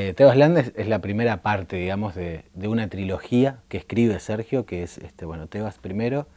Eh, Tebas Landes es la primera parte, digamos, de, una trilogía que escribe Sergio, que es, este, bueno, Tebas primero,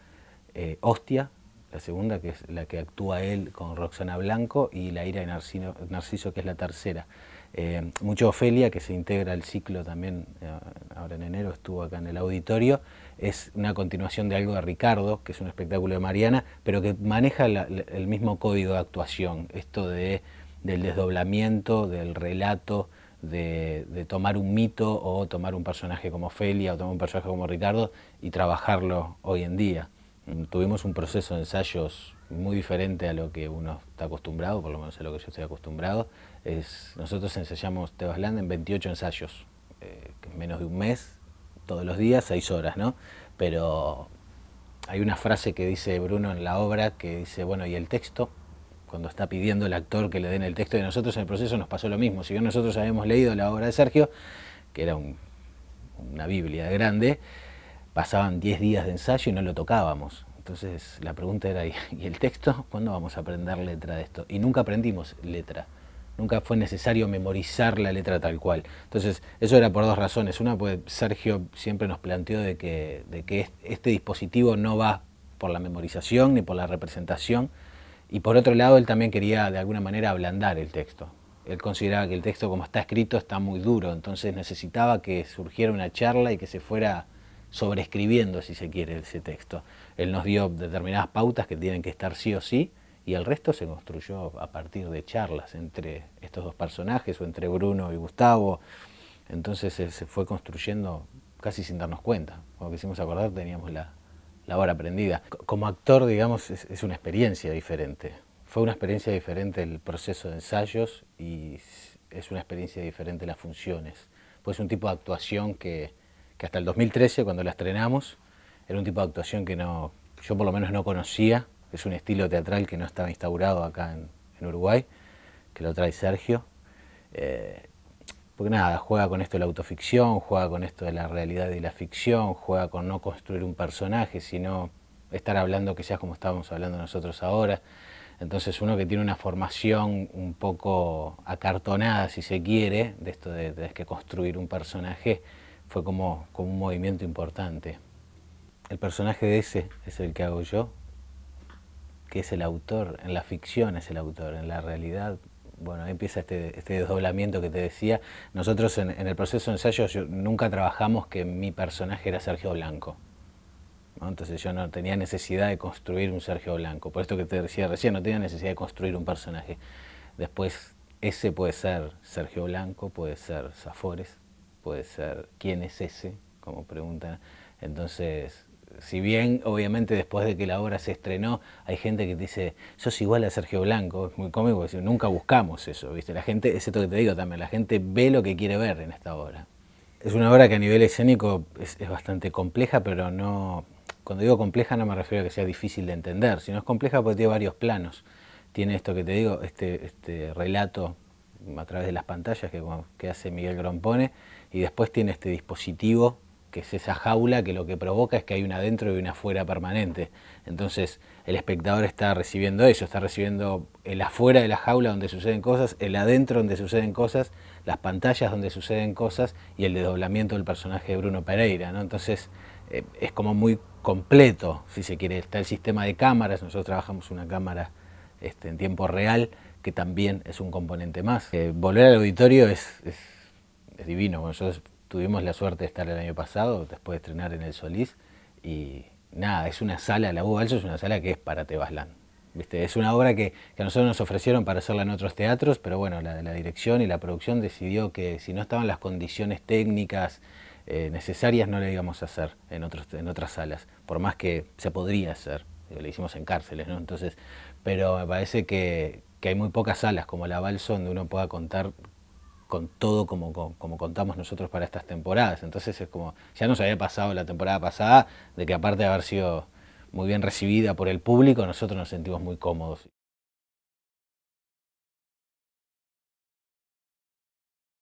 eh, Hostia, la segunda, que es la que actúa él con Roxana Blanco, y La ira de Narciso, que es la tercera. Eh, mucho Ofelia, que se integra al ciclo también, eh, ahora en enero estuvo acá en el auditorio, es una continuación de algo de Ricardo, que es un espectáculo de Mariana, pero que maneja el mismo código de actuación, esto de, del desdoblamiento, del relato, de, tomar un mito o tomar un personaje como Ofelia o tomar un personaje como Ricardo y trabajarlo hoy en día. Mm, tuvimos un proceso de ensayos muy diferente a lo que uno está acostumbrado, por lo menos a lo que yo estoy acostumbrado. Es, nosotros ensayamos Land en 28 ensayos, eh, menos de un mes, todos los días, seis horas, ¿no? Pero hay una frase que dice Bruno en la obra que dice, bueno, ¿y el texto? cuando está pidiendo el actor que le den el texto, de nosotros en el proceso nos pasó lo mismo. Si bien nosotros habíamos leído la obra de Sergio, que era una Biblia grande, pasaban 10 días de ensayo y no lo tocábamos. Entonces la pregunta era, ¿y el texto? ¿Cuándo vamos a aprender letra de esto? Y nunca aprendimos letra. Nunca fue necesario memorizar la letra tal cual. Entonces, eso era por dos razones. Una, pues Sergio siempre nos planteó de que este dispositivo no va por la memorización ni por la representación, y por otro lado, él también quería de alguna manera ablandar el texto. Él consideraba que el texto como está escrito está muy duro, entonces necesitaba que surgiera una charla y que se fuera sobreescribiendo, si se quiere, ese texto. Él nos dio determinadas pautas que tienen que estar sí o sí, y el resto se construyó a partir de charlas entre estos dos personajes o entre Bruno y Gustavo. Entonces se fue construyendo casi sin darnos cuenta. como quisimos acordar teníamos la, la aprendida. Como actor, digamos, es, una experiencia diferente. Fue una experiencia diferente el proceso de ensayos y es una experiencia diferente las funciones. Pues es un tipo de actuación que, hasta el 2013, cuando la estrenamos, era un tipo de actuación que no, yo por lo menos no conocía. Es un estilo teatral que no estaba instaurado acá en, Uruguay, que lo trae Sergio. Eh, porque nada, juega con esto de la autoficción, juega con esto de la realidad y la ficción, juega con no construir un personaje, sino estar hablando que sea como estábamos hablando nosotros ahora. Entonces uno que tiene una formación un poco acartonada, si se quiere, de esto de que construir un personaje, fue como, como un movimiento importante. El personaje de ese es el que hago yo, que es el autor, en la ficción es el autor, en la realidad bueno, ahí empieza este, este, desdoblamiento que te decía. Nosotros en, el proceso de ensayo nunca trabajamos que mi personaje era Sergio Blanco. Entonces yo no tenía necesidad de construir un Sergio Blanco. Por esto que te decía recién, no tenía necesidad de construir un personaje. Después, ese puede ser Sergio Blanco, puede ser Zafores, puede ser quién es ese, como preguntan. Entonces, si bien obviamente después de que la obra se estrenó, hay gente que dice, sos igual a Sergio Blanco, es muy cómico, nunca buscamos eso, ¿viste? La gente, es esto que te digo también, la gente ve lo que quiere ver en esta obra. Es una obra que a nivel escénico es, bastante compleja, pero no, cuando digo compleja no me refiero a que sea difícil de entender, sino es compleja porque tiene varios planos. Tiene esto que te digo, este, este relato a través de las pantallas que, que hace Miguel Grompone, y después tiene este dispositivo que es esa jaula que lo que provoca es que hay una adentro y una afuera permanente. Entonces el espectador está recibiendo eso, está recibiendo el afuera de la jaula donde suceden cosas, el adentro donde suceden cosas, las pantallas donde suceden cosas y el desdoblamiento del personaje de Bruno Pereira. ¿no? Entonces eh, es como muy completo, si se quiere. Está el sistema de cámaras, nosotros trabajamos una cámara este, en tiempo real, que también es un componente más. Eh, volver al auditorio es, divino tuvimos la suerte de estar el año pasado, después de estrenar en el Solís, y nada, es una sala, la Balso es una sala que es para Tebaslan. ¿Viste? Es una obra que, a nosotros nos ofrecieron para hacerla en otros teatros, pero bueno, la, la dirección y la producción decidió que si no estaban las condiciones técnicas eh, necesarias, no la íbamos a hacer en, otros, en otras salas, por más que se podría hacer. Lo hicimos en cárceles, ¿no? Entonces, pero me parece que, hay muy pocas salas como la Balso donde uno pueda contar con todo como, como, contamos nosotros para estas temporadas. Entonces es como, ya nos había pasado la temporada pasada, de que aparte de haber sido muy bien recibida por el público, nosotros nos sentimos muy cómodos.